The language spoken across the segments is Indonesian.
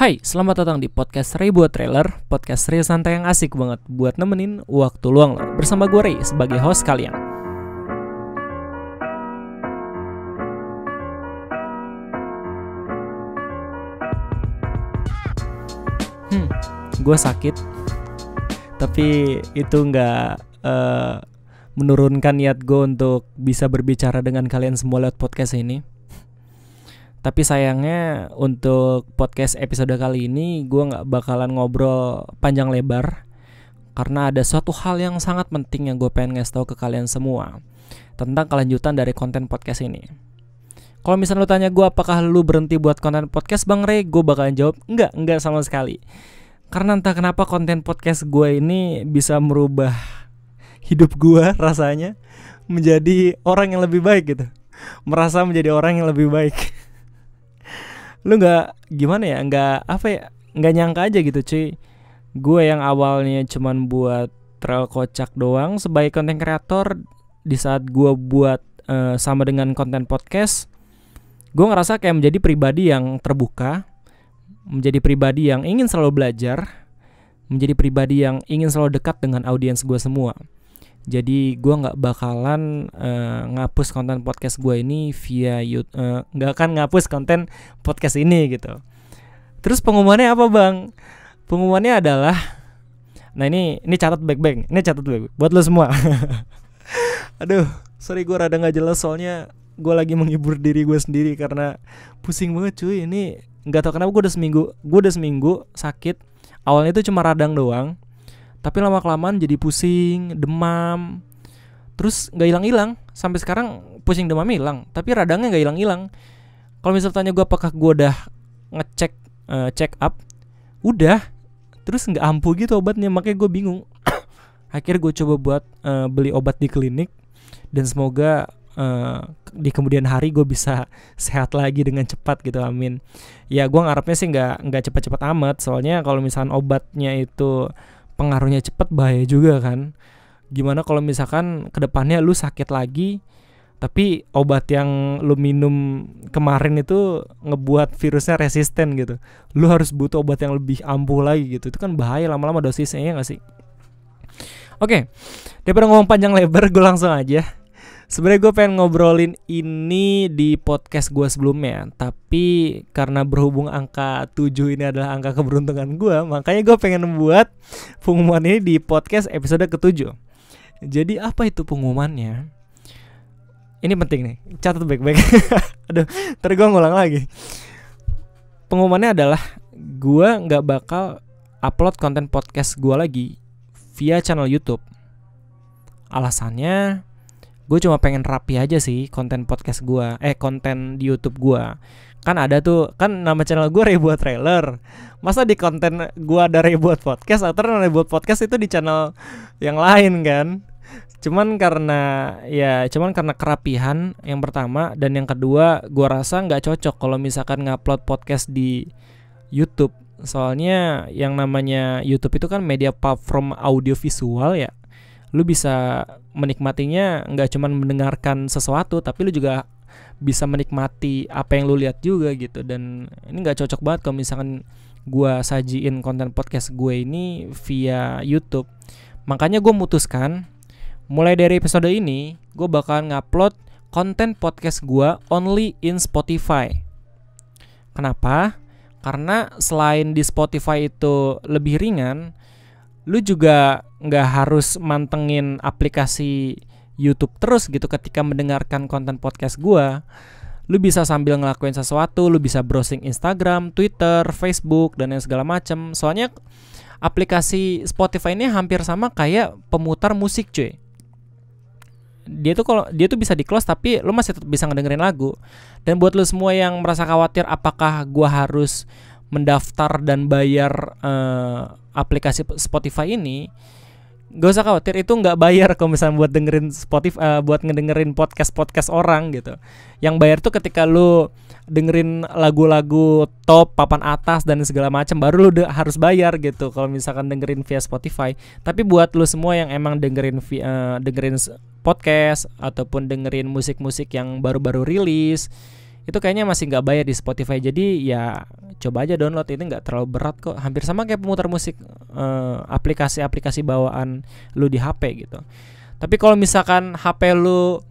Hai, selamat datang di podcast Ray buat trailer, podcast Ray santai yang asik banget buat nemenin waktu luang lo bersama gue Ray sebagai host kalian. Hmm, gue sakit, tapi itu nggak uh, menurunkan niat gue untuk bisa berbicara dengan kalian semua lewat podcast ini tapi sayangnya untuk podcast episode kali ini gue gak bakalan ngobrol panjang lebar karena ada suatu hal yang sangat penting yang gue pengen ngasih tau ke kalian semua tentang kelanjutan dari konten podcast ini. Kalau misalnya lo tanya gue apakah lu berhenti buat konten podcast Bang Rey, gue bakalan jawab enggak, enggak sama sekali. Karena entah kenapa konten podcast gue ini bisa merubah hidup gue rasanya menjadi orang yang lebih baik gitu. Merasa menjadi orang yang lebih baik. lu nggak gimana ya nggak apa ya nggak nyangka aja gitu cuy gue yang awalnya cuman buat trail kocak doang sebagai konten kreator di saat gue buat uh, sama dengan konten podcast gue ngerasa kayak menjadi pribadi yang terbuka menjadi pribadi yang ingin selalu belajar menjadi pribadi yang ingin selalu dekat dengan audiens gue semua jadi gue nggak bakalan uh, ngapus konten podcast gue ini via YouTube eh, nggak uh, akan ngapus konten podcast ini gitu terus pengumumannya apa bang pengumumannya adalah nah ini ini catat back-back ini catat back buat lo semua aduh sorry gue rada nggak jelas soalnya gue lagi menghibur diri gue sendiri karena pusing banget cuy ini nggak tau kenapa gue udah seminggu gue udah seminggu sakit awalnya itu cuma radang doang tapi lama kelamaan jadi pusing, demam, terus nggak hilang hilang sampai sekarang pusing demam hilang tapi radangnya nggak hilang hilang kalau misalnya tanya gue apakah gue udah ngecek uh, check up udah terus nggak ampuh gitu obatnya makanya gue bingung akhirnya gue coba buat uh, beli obat di klinik dan semoga uh, di kemudian hari gue bisa sehat lagi dengan cepat gitu amin ya gue ngarepnya sih nggak nggak cepat-cepat amat soalnya kalau misalnya obatnya itu pengaruhnya cepat bahaya juga kan gimana kalau misalkan kedepannya lu sakit lagi tapi obat yang lu minum kemarin itu ngebuat virusnya resisten gitu lu harus butuh obat yang lebih ampuh lagi gitu itu kan bahaya lama-lama dosisnya ya gak sih oke okay. daripada ngomong panjang lebar gue langsung aja Sebenarnya gue pengen ngobrolin ini di podcast gue sebelumnya, tapi karena berhubung angka 7 ini adalah angka keberuntungan gue, makanya gue pengen membuat pengumuman ini di podcast episode ke-7. Jadi apa itu pengumumannya? Ini penting nih, catat baik-baik. Aduh, ntar gue ngulang lagi. Pengumumannya adalah gue gak bakal upload konten podcast gue lagi via channel YouTube. Alasannya gue cuma pengen rapi aja sih konten podcast gue eh konten di YouTube gue kan ada tuh kan nama channel gue rebuat trailer masa di konten gue ada rebuat podcast atau rebuat podcast itu di channel yang lain kan cuman karena ya cuman karena kerapihan yang pertama dan yang kedua gue rasa nggak cocok kalau misalkan ngupload podcast di YouTube soalnya yang namanya YouTube itu kan media platform audiovisual ya lu bisa menikmatinya nggak cuma mendengarkan sesuatu tapi lu juga bisa menikmati apa yang lu lihat juga gitu dan ini nggak cocok banget kalau misalkan gua sajiin konten podcast gue ini via YouTube makanya gue mutuskan mulai dari episode ini gue bakal ngupload konten podcast gue only in Spotify kenapa karena selain di Spotify itu lebih ringan lu juga nggak harus mantengin aplikasi YouTube terus gitu ketika mendengarkan konten podcast gue lu bisa sambil ngelakuin sesuatu, lu bisa browsing Instagram, Twitter, Facebook dan yang segala macem. Soalnya aplikasi Spotify ini hampir sama kayak pemutar musik, cuy. Dia tuh kalau dia tuh bisa di close tapi lu masih tetap bisa ngedengerin lagu. Dan buat lu semua yang merasa khawatir apakah gua harus mendaftar dan bayar uh, aplikasi Spotify ini, gak usah khawatir itu nggak bayar kalau misalnya buat dengerin Spotify uh, buat ngedengerin podcast podcast orang gitu yang bayar tuh ketika lu dengerin lagu-lagu top papan atas dan segala macam baru lu harus bayar gitu kalau misalkan dengerin via Spotify tapi buat lu semua yang emang dengerin via, uh, eh, dengerin podcast ataupun dengerin musik-musik yang baru-baru rilis itu kayaknya masih nggak bayar di Spotify jadi ya coba aja download ini nggak terlalu berat kok hampir sama kayak pemutar musik eh, aplikasi-aplikasi eh, bawaan lu di HP gitu tapi kalau misalkan HP lu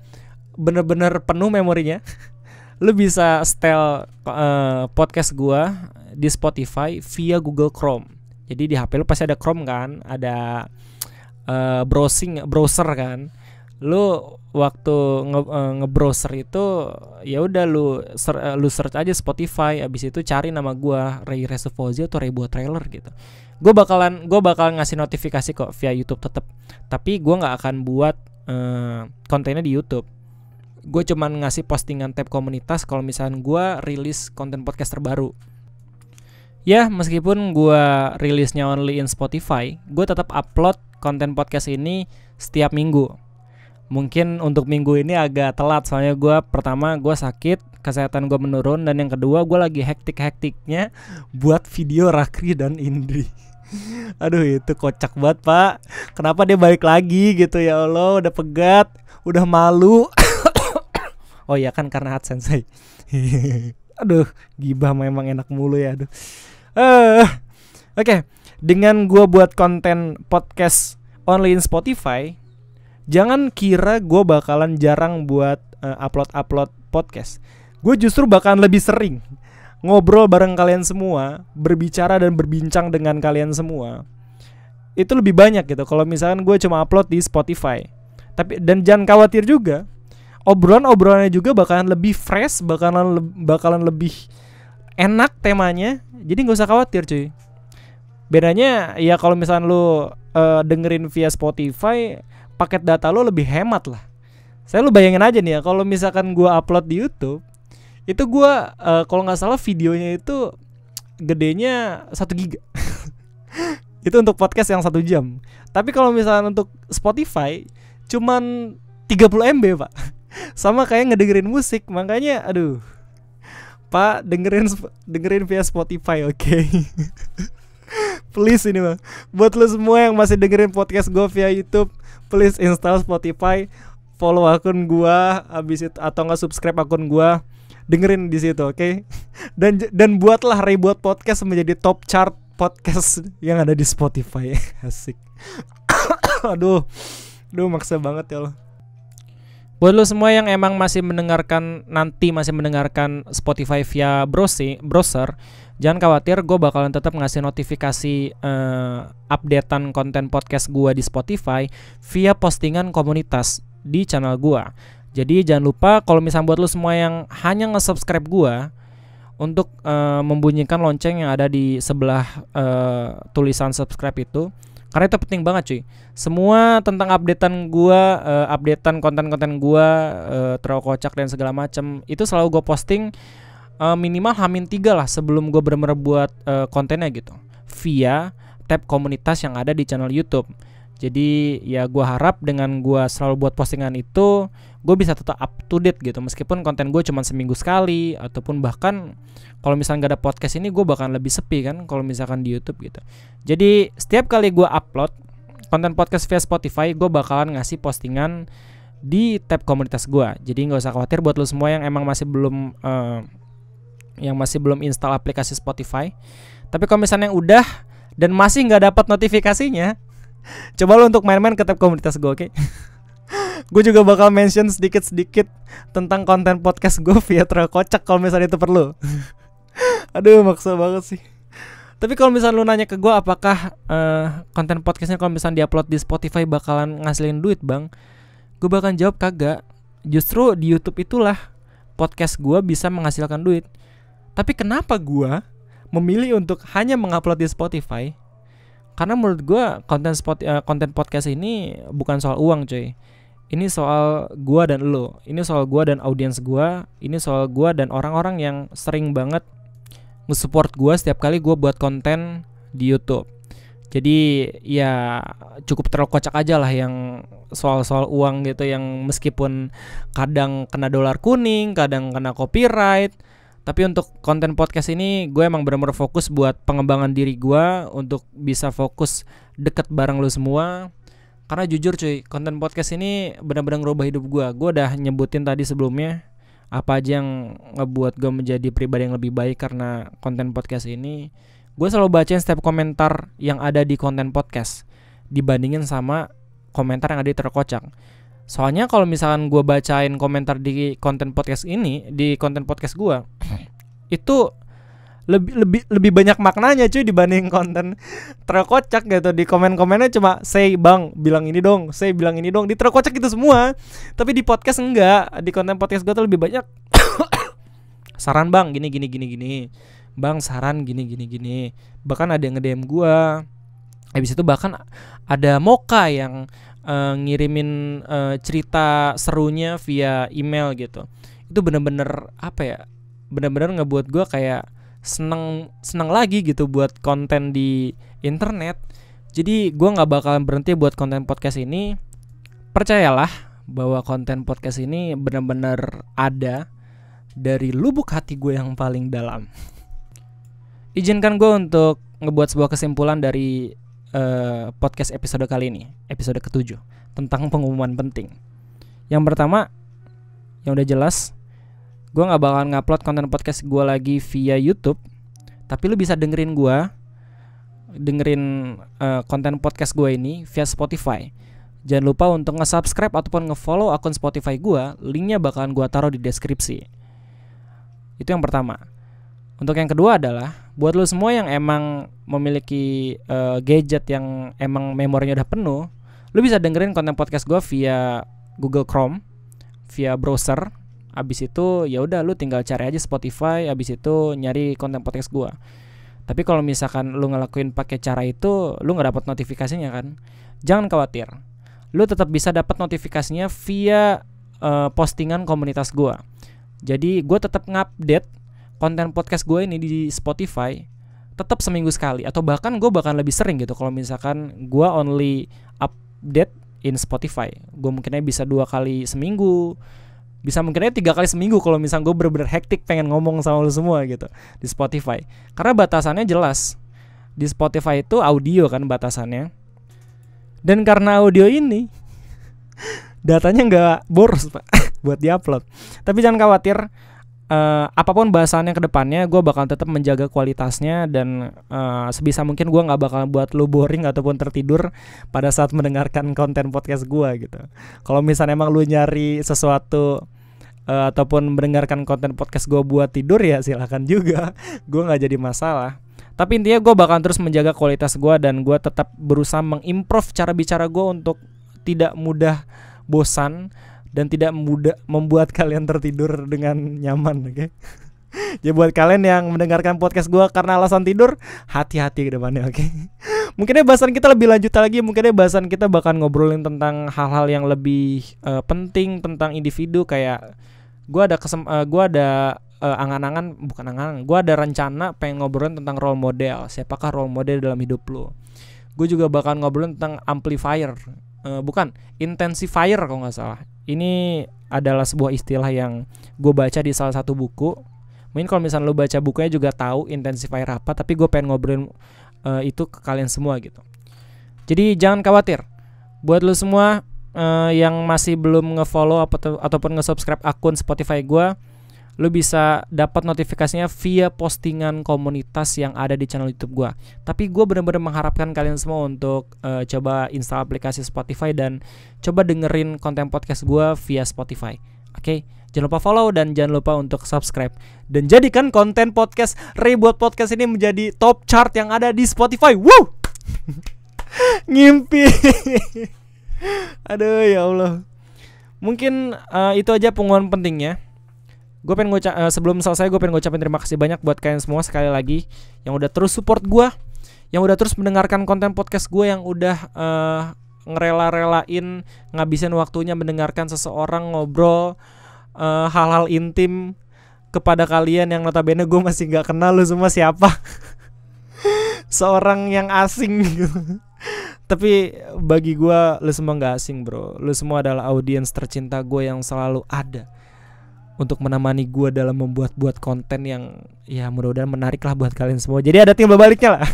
bener-bener penuh memorinya lu bisa setel eh, podcast gua di Spotify via Google Chrome jadi di HP lu pasti ada Chrome kan ada eh, browsing browser kan lu waktu nge, eh, nge itu ya udah lu ser, eh, lu search aja Spotify abis itu cari nama gua Ray Resofozio atau Ray buat Trailer gitu. Gue bakalan gue bakal ngasih notifikasi kok via YouTube tetap. Tapi gua nggak akan buat uh, kontennya di YouTube. Gue cuman ngasih postingan tab komunitas kalau misalnya gua rilis konten podcast terbaru. Ya, meskipun gua rilisnya only in Spotify, gue tetap upload konten podcast ini setiap minggu mungkin untuk minggu ini agak telat soalnya gue pertama gue sakit kesehatan gue menurun dan yang kedua gue lagi hektik hektiknya buat video Rakri dan Indri aduh itu kocak banget pak kenapa dia balik lagi gitu ya Allah udah pegat udah malu oh ya kan karena sensei aduh gibah memang enak mulu ya aduh eh uh, oke okay. dengan gue buat konten podcast only in Spotify jangan kira gue bakalan jarang buat eh, upload upload upload podcast gue justru bakalan lebih sering ngobrol bareng kalian semua berbicara dan berbincang dengan kalian semua itu lebih banyak gitu kalau misalkan gue cuma upload di Spotify tapi dan jangan khawatir juga obrolan obrolannya juga bakalan lebih fresh bakalan le bakalan lebih enak temanya jadi nggak usah khawatir cuy bedanya ya kalau misalnya lu uh, dengerin via Spotify paket data lo lebih hemat lah. Saya lu bayangin aja nih ya, kalau misalkan gua upload di YouTube, itu gua uh, kalau nggak salah videonya itu gedenya 1 giga. itu untuk podcast yang satu jam. Tapi kalau misalkan untuk Spotify cuman 30 MB, Pak. Sama kayak ngedengerin musik, makanya aduh. Pak, dengerin dengerin via Spotify, oke. Okay? Please ini, Bang. Buat lo semua yang masih dengerin podcast gue via YouTube, please install Spotify follow akun gua habis itu atau enggak subscribe akun gua dengerin di situ oke okay? dan dan buatlah reboot podcast menjadi top chart podcast yang ada di Spotify asik aduh aduh maksa banget ya lo buat lo semua yang emang masih mendengarkan nanti masih mendengarkan Spotify via browser jangan khawatir gue bakalan tetap ngasih notifikasi uh, updatean konten podcast gue di Spotify via postingan komunitas di channel gue. Jadi jangan lupa kalau misalnya buat lo semua yang hanya nge-subscribe gue untuk uh, membunyikan lonceng yang ada di sebelah uh, tulisan subscribe itu karena itu penting banget cuy semua tentang updatean gua uh, updatean konten-konten gua uh, terlalu dan segala macam itu selalu gua posting uh, minimal hamin tiga lah sebelum gue bener-bener buat uh, kontennya gitu via tab komunitas yang ada di channel YouTube. Jadi ya gue harap dengan gue selalu buat postingan itu gue bisa tetap up to date gitu meskipun konten gue cuma seminggu sekali ataupun bahkan kalau misalnya gak ada podcast ini gue bahkan lebih sepi kan kalau misalkan di YouTube gitu. Jadi setiap kali gue upload konten podcast via Spotify gue bakalan ngasih postingan di tab komunitas gue. Jadi nggak usah khawatir buat lo semua yang emang masih belum uh, yang masih belum install aplikasi Spotify. Tapi kalau misalnya yang udah dan masih nggak dapat notifikasinya, coba lo untuk main-main ke tab komunitas gue, oke? Okay? gue juga bakal mention sedikit-sedikit tentang konten podcast gue via terkocak kalau misalnya itu perlu. Aduh, maksa banget sih. Tapi kalau misalnya lu nanya ke gue apakah uh, konten podcastnya kalau misalnya diupload di Spotify bakalan ngasilin duit bang? Gue bakal jawab kagak. Justru di YouTube itulah podcast gue bisa menghasilkan duit. Tapi kenapa gue memilih untuk hanya mengupload di Spotify? Karena menurut gue konten spot uh, konten podcast ini bukan soal uang, cuy. Ini soal gue dan lo. Ini soal gue dan audiens gue. Ini soal gue dan orang-orang yang sering banget nge-support gue setiap kali gue buat konten di YouTube. Jadi ya cukup terlalu kocak aja lah yang soal-soal uang gitu yang meskipun kadang kena dolar kuning, kadang kena copyright, tapi untuk konten podcast ini gue emang benar-benar fokus buat pengembangan diri gue untuk bisa fokus deket bareng lo semua. Karena jujur cuy, konten podcast ini benar-benar ngerubah hidup gue. Gue udah nyebutin tadi sebelumnya apa aja yang ngebuat gue menjadi pribadi yang lebih baik karena konten podcast ini. Gue selalu bacain setiap komentar yang ada di konten podcast dibandingin sama komentar yang ada di terkocak Soalnya kalau misalkan gue bacain komentar di konten podcast ini, di konten podcast gue, hmm. itu lebih lebih lebih banyak maknanya cuy dibanding konten terkocak gitu di komen-komennya cuma say bang bilang ini dong say bilang ini dong di terkocak itu semua tapi di podcast enggak di konten podcast gue tuh lebih banyak saran bang gini gini gini gini bang saran gini gini gini bahkan ada yang nge DM gue habis itu bahkan ada moka yang Eh, ngirimin uh, cerita serunya via email gitu itu bener-bener apa ya bener-bener ngebuat gue kayak seneng seneng lagi gitu buat konten di internet jadi gue nggak bakalan berhenti buat konten podcast ini percayalah bahwa konten podcast ini bener-bener ada dari lubuk hati gue yang paling dalam. Izinkan gue untuk ngebuat sebuah kesimpulan dari uh, podcast episode kali ini, episode ketujuh tentang pengumuman penting. Yang pertama, yang udah jelas, gue nggak bakalan ngupload konten podcast gue lagi via YouTube, tapi lu bisa dengerin gue, dengerin uh, konten podcast gue ini via Spotify. Jangan lupa untuk nge-subscribe ataupun nge-follow akun Spotify gue, linknya bakalan gue taruh di deskripsi. Itu yang pertama. Untuk yang kedua adalah buat lo semua yang emang memiliki uh, gadget yang emang memorinya udah penuh, lo bisa dengerin konten podcast gue via Google Chrome, via browser. Abis itu ya udah lo tinggal cari aja Spotify, abis itu nyari konten podcast gue. Tapi kalau misalkan lo ngelakuin pakai cara itu, lo nggak dapat notifikasinya kan? Jangan khawatir. lo tetap bisa dapat notifikasinya via uh, postingan komunitas gue. Jadi gue tetap ngupdate konten podcast gue ini di Spotify tetap seminggu sekali atau bahkan gue bahkan lebih sering gitu kalau misalkan gue only update in Spotify gue mungkinnya bisa dua kali seminggu bisa mungkinnya tiga kali seminggu kalau misalnya gue bener-bener hektik pengen ngomong sama lo semua gitu di Spotify karena batasannya jelas di Spotify itu audio kan batasannya dan karena audio ini datanya nggak boros pak buat diupload tapi jangan khawatir uh, apapun bahasannya ke depannya gue bakal tetap menjaga kualitasnya dan uh, sebisa mungkin gue nggak bakal buat lo boring ataupun tertidur pada saat mendengarkan konten podcast gue gitu kalau misalnya emang lu nyari sesuatu uh, ataupun mendengarkan konten podcast gue buat tidur ya silahkan juga gue nggak jadi masalah tapi intinya gue bakal terus menjaga kualitas gue dan gue tetap berusaha mengimprove cara bicara gue untuk tidak mudah bosan dan tidak mudah membuat kalian tertidur dengan nyaman, oke? Okay? Ya, Jadi buat kalian yang mendengarkan podcast gue karena alasan tidur, hati-hati ke depannya, oke? Okay? mungkin ya bahasan kita lebih lanjut lagi, mungkin ya bahasan kita bahkan ngobrolin tentang hal-hal yang lebih uh, penting tentang individu kayak gue ada kesem, uh, eh, gue ada uh, angan-angan bukan angan gue ada rencana pengen ngobrolin tentang role model, siapakah role model dalam hidup lo? Gue juga bakal ngobrolin tentang amplifier uh, bukan intensifier kalau nggak salah. Ini adalah sebuah istilah yang gue baca di salah satu buku. Mungkin kalau misalnya lo baca bukunya juga tahu intensifier apa, tapi gue pengen ngobrolin uh, itu ke kalian semua gitu. Jadi jangan khawatir. Buat lo semua uh, yang masih belum ngefollow atau ataupun nge-subscribe akun Spotify gue, lu bisa dapat notifikasinya via postingan komunitas yang ada di channel YouTube gua. Tapi gua benar-benar mengharapkan kalian semua untuk uh, coba install aplikasi Spotify dan coba dengerin konten podcast gua via Spotify. Oke, okay? jangan lupa follow dan jangan lupa untuk subscribe dan jadikan konten podcast Rebuat Podcast ini menjadi top chart yang ada di Spotify. Woo! Ngimpi. Aduh ya Allah. Mungkin uh, itu aja pengumuman pentingnya gue pengen ngucap uh, eh, sebelum selesai gue pengen ngucapin terima kasih banyak buat kalian semua sekali lagi yang udah terus support gue yang udah terus mendengarkan konten podcast gue yang udah uh, ngerela-relain ngabisin waktunya mendengarkan seseorang ngobrol eh, hal-hal uh, intim kepada kalian yang notabene gue masih nggak kenal lo semua siapa seorang yang asing gitu tapi bagi gue lo semua nggak asing bro lo semua adalah audiens tercinta gue yang selalu ada untuk menemani gue dalam membuat-buat konten yang ya mudah-mudahan menarik lah buat kalian semua. Jadi ada timbal baliknya lah.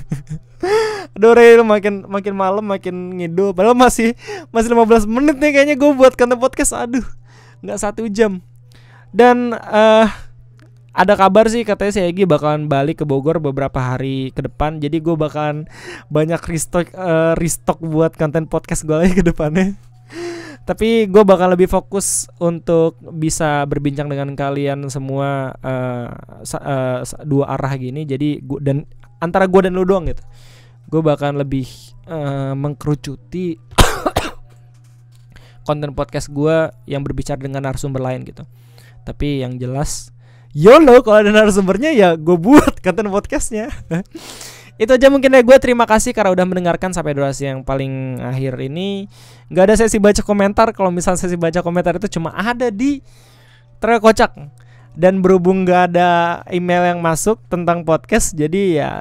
Aduh Ray, makin makin malam makin ngidul. Padahal masih masih 15 menit nih kayaknya gue buat konten podcast. Aduh, nggak satu jam. Dan uh, ada kabar sih katanya si Egi bakalan balik ke Bogor beberapa hari ke depan jadi gue bakalan banyak restock uh, restock buat konten podcast gue lagi ke depannya tapi gue bakal lebih fokus untuk bisa berbincang dengan kalian semua uh, uh, dua arah gini jadi gua, dan antara gue dan lu doang gitu gue bakal lebih uh, mengkerucuti konten podcast gue yang berbicara dengan narasumber lain gitu tapi yang jelas yo lo kalau ada narasumbernya ya gue buat konten podcastnya itu aja mungkin ya gue terima kasih karena udah mendengarkan sampai durasi yang paling akhir ini nggak ada sesi baca komentar kalau misal sesi baca komentar itu cuma ada di Trail Kocak dan berhubung nggak ada email yang masuk tentang podcast jadi ya